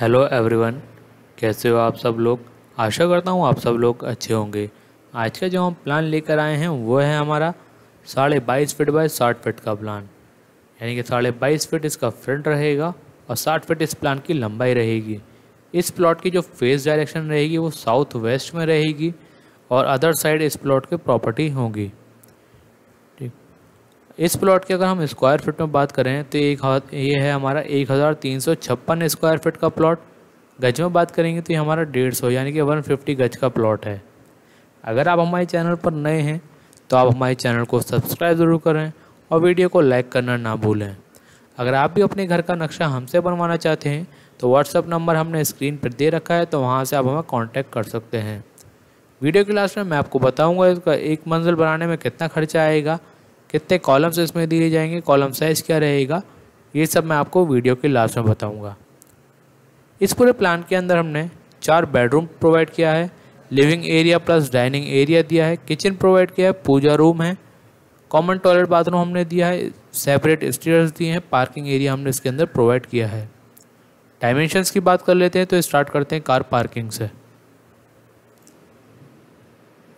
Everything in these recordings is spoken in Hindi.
हेलो एवरीवन कैसे हो आप सब लोग आशा करता हूँ आप सब लोग अच्छे होंगे आज का जो हम प्लान लेकर आए हैं वो है हमारा साढ़े बाईस फिट बाय साठ फिट का प्लान यानी कि साढ़े बाईस फिट इसका फ्रंट रहेगा और साठ फिट इस प्लान की लंबाई रहेगी इस प्लॉट की जो फेस डायरेक्शन रहेगी वो साउथ वेस्ट में रहेगी और अदर साइड इस प्लॉट के प्रॉपर्टी होंगी इस प्लॉट की अगर हम स्क्वायर फिट में बात करें तो एक ये है हमारा एक हज़ार तीन सौ छप्पन स्क्वायर फिट का प्लॉट गज में बात करेंगे तो ये हमारा डेढ़ सौ यानी कि वन फिफ्टी गज का प्लॉट है अगर आप हमारे चैनल पर नए हैं तो आप हमारे चैनल को सब्सक्राइब ज़रूर करें और वीडियो को लाइक करना ना भूलें अगर आप भी अपने घर का नक्शा हमसे बनवाना चाहते हैं तो व्हाट्सअप नंबर हमने स्क्रीन पर दे रखा है तो वहाँ से आप हमें कॉन्टैक्ट कर सकते हैं वीडियो के लास्ट में मैं आपको बताऊंगा इसका एक मंजिल बनाने में कितना खर्चा आएगा कितने कॉलम्स इसमें दिए जाएंगे कॉलम साइज क्या रहेगा ये सब मैं आपको वीडियो के लास्ट में बताऊँगा इस पूरे प्लान के अंदर हमने चार बेडरूम प्रोवाइड किया है living area plus dining area दिया है किचन प्रोवाइड किया है पूजा रूम है कॉमन टॉयलेट बाथरूम हमने दिया है सेपरेट स्टेयर्स दिए हैं पार्किंग एरिया हमने इसके अंदर प्रोवाइड किया है डायमेंशंस की बात कर लेते हैं तो स्टार्ट करते हैं कार पार्किंग से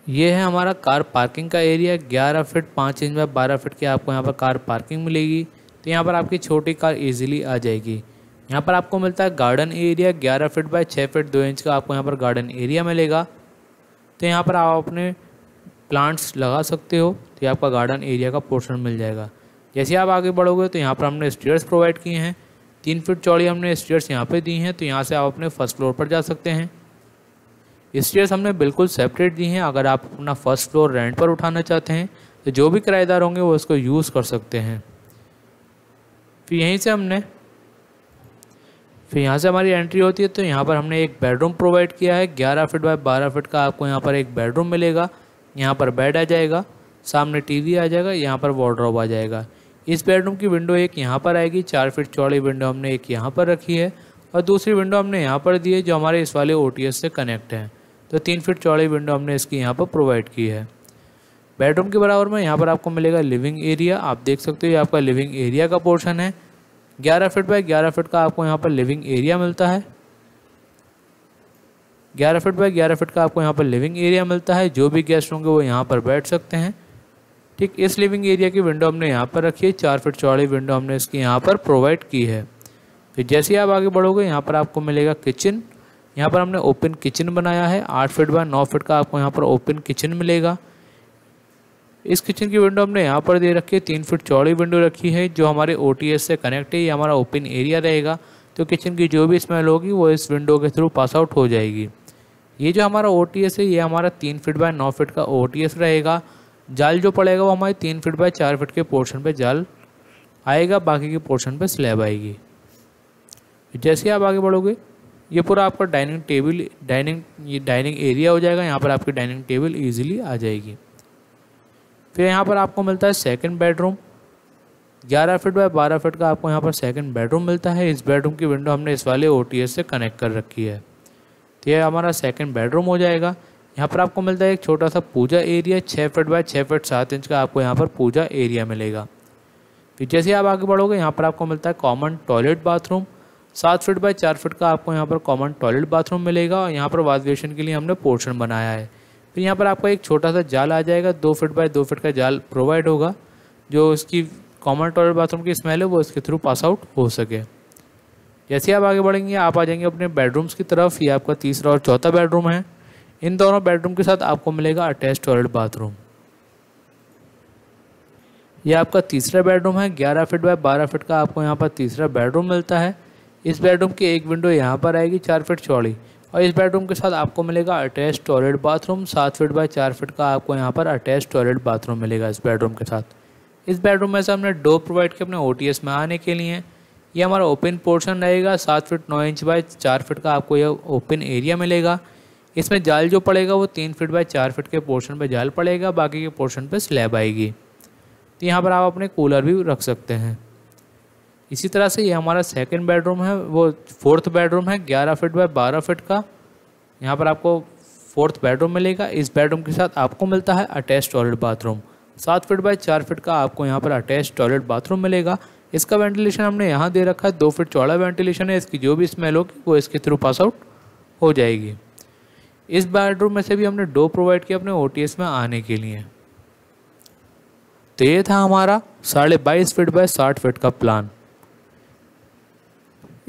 ये है हमारा कार पार्किंग का area 11 feet 5 inch by 12 feet की आपको यहाँ पर कार पार्किंग मिलेगी तो यहाँ पर आपकी छोटी कार इजीली आ जाएगी यहाँ पर आपको मिलता है garden area 11 feet by 6 feet 2 inch का आपको यहाँ पर गार्डन एरिया मिलेगा तो यहाँ पर आप अपने प्लांट्स लगा सकते हो तो ये आपका गार्डन एरिया का पोर्शन मिल जाएगा जैसे आप आगे बढ़ोगे तो यहाँ पर हमने स्टेयर्स प्रोवाइड किए हैं तीन फीट चौड़ी हमने स्टेयर्स यहाँ पर दी हैं तो यहाँ से आप अपने फर्स्ट फ्लोर पर जा सकते हैं स्टेयर्स हमने बिल्कुल सेपरेट दी हैं अगर आप अपना फर्स्ट फ्लोर रेंट पर उठाना चाहते हैं तो जो भी किराएदार होंगे वो इसको यूज़ कर सकते हैं फिर यहीं से हमने फिर यहाँ से हमारी एंट्री होती है तो यहाँ पर हमने एक बेडरूम प्रोवाइड किया है ग्यारह फिट बाय बारह फिट का आपको यहाँ पर एक बेडरूम मिलेगा यहाँ पर बेड आ जाएगा सामने टीवी आ जाएगा यहाँ पर वार्ड्रॉप आ जाएगा इस बेडरूम की विंडो एक यहाँ पर आएगी चार फीट चौड़ी विंडो हमने एक यहाँ पर रखी है और दूसरी विंडो हमने यहाँ पर दी है जो हमारे इस वाले ओ से कनेक्ट हैं तो तीन फीट चौड़ी विंडो हमने इसकी यहाँ पर प्रोवाइड की है बेडरूम के बराबर में यहाँ पर आपको मिलेगा लिविंग एरिया आप देख सकते हो ये आपका लिविंग एरिया का पोर्शन है ग्यारह फीट बाय ग्यारह फीट का आपको यहाँ पर लिविंग एरिया मिलता है ग्यारह फीट बाय ग्यारह फीट का आपको यहाँ पर लिविंग एरिया मिलता है जो भी गेस्ट होंगे वो यहाँ पर बैठ सकते हैं ठीक इस लिविंग एरिया की विंडो हमने यहाँ पर रखी है चार फिट चौड़ी विंडो हमने इसकी यहाँ पर प्रोवाइड की है फिर जैसे ही आप आगे बढ़ोगे यहाँ पर आपको मिलेगा किचन यहाँ पर हमने ओपन किचन बनाया है आठ फिट बाय नौ फिट का आपको यहाँ पर ओपन किचन मिलेगा इस किचन की विंडो हमने यहाँ पर दे रखी है तीन फिट चौड़ी विंडो रखी है जो हमारे ओ से कनेक्ट है ये हमारा ओपन एरिया रहेगा तो किचन की जो भी स्मेल होगी वो इस विंडो के थ्रू पास आउट हो जाएगी ये जो हमारा ओ है ये हमारा तीन फिट बाय नौ फिट का ओ रहेगा जाल जो पड़ेगा वो हमारे तीन फिट बाय चार फिट के पोर्शन पे जाल आएगा बाकी के पोर्शन पे स्लैब आएगी जैसे आप आगे बढ़ोगे ये पूरा आपका डाइनिंग टेबल डाइनिंग ये डाइनिंग एरिया हो जाएगा यहाँ पर आपकी डाइनिंग टेबल ईजिली आ जाएगी फिर यहाँ पर आपको मिलता है second bedroom 11 feet by 12 feet का आपको यहाँ पर सेकंड बेडरूम मिलता है इस बेडरूम की विंडो हमने इस वाले ओ से कनेक्ट कर रखी है तो ये हमारा सेकंड बेडरूम हो जाएगा यहाँ पर आपको मिलता है एक छोटा सा पूजा एरिया छः फीट बाय छः फीट सात इंच का आपको यहाँ पर पूजा एरिया मिलेगा फिर तो जैसे आप आगे बढ़ोगे यहाँ पर आपको मिलता है कॉमन टॉयलेट बाथरूम सात फीट बाय चार फीट का आपको यहाँ पर कॉमन टॉयलेट बाथरूम मिलेगा और यहाँ पर वाशबेसन के लिए हमने पोर्शन बनाया है फिर यहाँ पर आपका एक छोटा सा जाल आ जाएगा दो फीट बाय दो फीट का जाल प्रोवाइड होगा जो उसकी कॉमन टॉयलेट बाथरूम की स्मेल है वो इसके थ्रू पास आउट हो सके जैसे आप आगे बढ़ेंगे आप आ जाएंगे अपने बेडरूम्स की तरफ ये आपका तीसरा और चौथा बेडरूम है इन दोनों बेडरूम के साथ आपको मिलेगा अटैच टॉयलेट बाथरूम यह आपका तीसरा बेडरूम है ग्यारह फीट बाय बारह फीट का आपको यहाँ पर तीसरा बेडरूम मिलता है इस बेडरूम की एक विंडो यहाँ पर आएगी चार फिट चौड़ी और इस बेडरूम के साथ आपको मिलेगा अटैच टॉयलेट बाथरूम सात फिट बाय चार फिट का आपको यहाँ पर अटैच टॉयलेट बाथरूम मिलेगा इस बेडरूम के साथ इस बेडरूम में से हमने डोर प्रोवाइड किया अपने ओ में आने के लिए ये हमारा ओपन पोर्शन रहेगा सात फिट नौ इंच बाय चार फिट का आपको यह ओपन एरिया मिलेगा इसमें जाल जो पड़ेगा वो तीन फिट बाय चार फिट के पोर्शन पर जाल पड़ेगा बाकी के पोर्शन पर स्लैब आएगी तो यहाँ पर आप अपने कूलर भी रख सकते हैं इसी तरह से ये हमारा सेकेंड बेडरूम है वो फोर्थ बेडरूम है ग्यारह फिट बाय बारह फिट का यहाँ पर आपको फोर्थ बेडरूम मिलेगा इस बेडरूम के साथ आपको मिलता है अटैच टॉयलेट बाथरूम सात फिट बाय चार फिट का आपको यहाँ पर अटैच टॉयलेट बाथरूम मिलेगा इसका वेंटिलेशन हमने यहाँ दे रखा है दो फिट चौड़ा वेंटिलेशन है इसकी जो भी स्मेल होगी वो इसके थ्रू पास आउट हो जाएगी इस बेडरूम में से भी हमने डो प्रोवाइड किया अपने ओ में आने के लिए तो ये था हमारा साढ़े बाईस फिट बाय साठ फिट का प्लान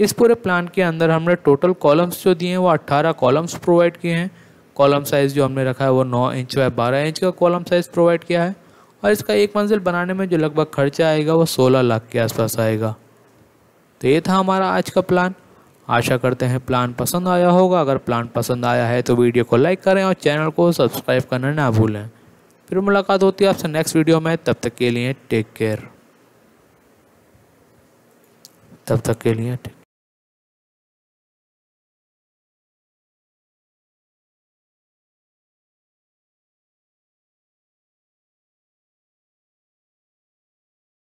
इस पूरे प्लान के अंदर हमने टोटल कॉलम्स जो दिए हैं वो 18 कॉलम्स प्रोवाइड किए हैं कॉलम साइज़ जो हमने रखा है वो 9 इंच बाय 12 इंच का कॉलम साइज़ प्रोवाइड किया है और इसका एक मंजिल बनाने में जो लगभग खर्चा आएगा वो सोलह लाख के आसपास आएगा तो ये था हमारा आज का प्लान आशा करते हैं प्लान पसंद आया होगा अगर प्लान पसंद आया है तो वीडियो को लाइक करें और चैनल को सब्सक्राइब करना ना भूलें फिर मुलाकात होती है आपसे नेक्स्ट वीडियो में तब तक के लिए टेक केयर तब तक के लिए टेक